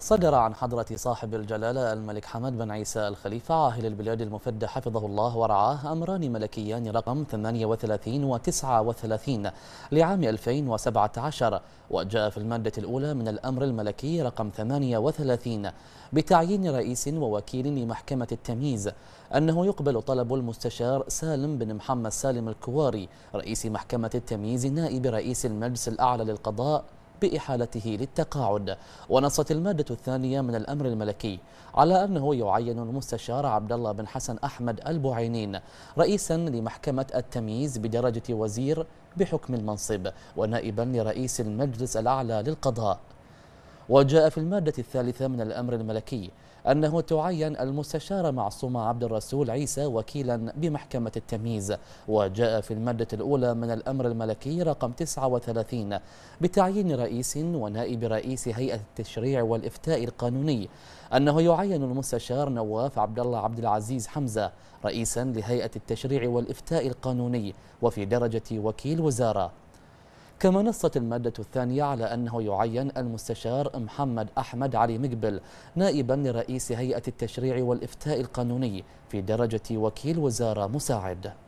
صدر عن حضرة صاحب الجلالة الملك حمد بن عيسى الخليفة عاهل البلاد المفدى حفظه الله ورعاه أمران ملكيان رقم 38 و 39 لعام 2017 وجاء في المادة الأولى من الأمر الملكي رقم 38 بتعيين رئيس ووكيل لمحكمة التمييز أنه يقبل طلب المستشار سالم بن محمد سالم الكواري رئيس محكمة التمييز نائب رئيس المجلس الأعلى للقضاء بإحالته للتقاعد ونصت المادة الثانية من الأمر الملكي على أنه يعين المستشار عبد الله بن حسن أحمد البعينين رئيسا لمحكمة التمييز بدرجة وزير بحكم المنصب ونائبا لرئيس المجلس الأعلى للقضاء وجاء في المادة الثالثة من الأمر الملكي أنه تعين المستشار معصوم عبد الرسول عيسى وكيلا بمحكمة التمييز وجاء في المادة الأولى من الأمر الملكي رقم 39 بتعيين رئيس ونائب رئيس هيئة التشريع والإفتاء القانوني أنه يعين المستشار نواف عبد الله عبد العزيز حمزة رئيسا لهيئة التشريع والإفتاء القانوني وفي درجة وكيل وزارة كما نصت المادة الثانية على أنه يعين المستشار محمد أحمد علي مقبل نائبا لرئيس هيئة التشريع والإفتاء القانوني في درجة وكيل وزارة مساعد